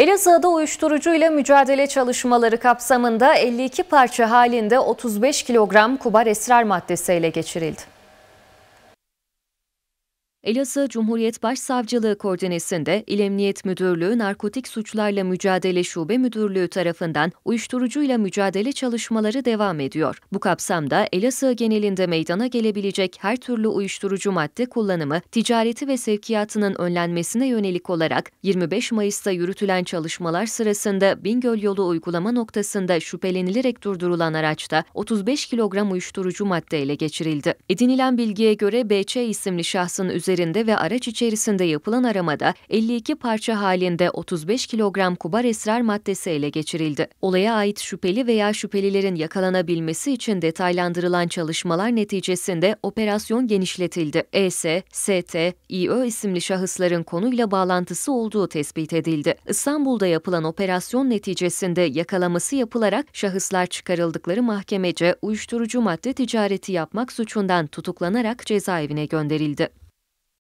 Elazığ'da ile mücadele çalışmaları kapsamında 52 parça halinde 35 kilogram kubar esrar maddesi ele geçirildi. Elazığ Cumhuriyet Başsavcılığı koordinesinde İl Emniyet Müdürlüğü Narkotik Suçlarla Mücadele Şube Müdürlüğü tarafından uyuşturucuyla mücadele çalışmaları devam ediyor. Bu kapsamda Elazığ genelinde meydana gelebilecek her türlü uyuşturucu madde kullanımı, ticareti ve sevkiyatının önlenmesine yönelik olarak 25 Mayıs'ta yürütülen çalışmalar sırasında Bingöl yolu uygulama noktasında şüphelenilerek durdurulan araçta 35 kilogram uyuşturucu madde ele geçirildi. Edinilen bilgiye göre BÇ isimli şahsın üzerinde üzerinde ve araç içerisinde yapılan aramada 52 parça halinde 35 kilogram kubar esrar maddesi ele geçirildi. Olaya ait şüpheli veya şüphelilerin yakalanabilmesi için detaylandırılan çalışmalar neticesinde operasyon genişletildi. ES, ST, İÖ isimli şahısların konuyla bağlantısı olduğu tespit edildi. İstanbul'da yapılan operasyon neticesinde yakalaması yapılarak şahıslar çıkarıldıkları mahkemece uyuşturucu madde ticareti yapmak suçundan tutuklanarak cezaevine gönderildi.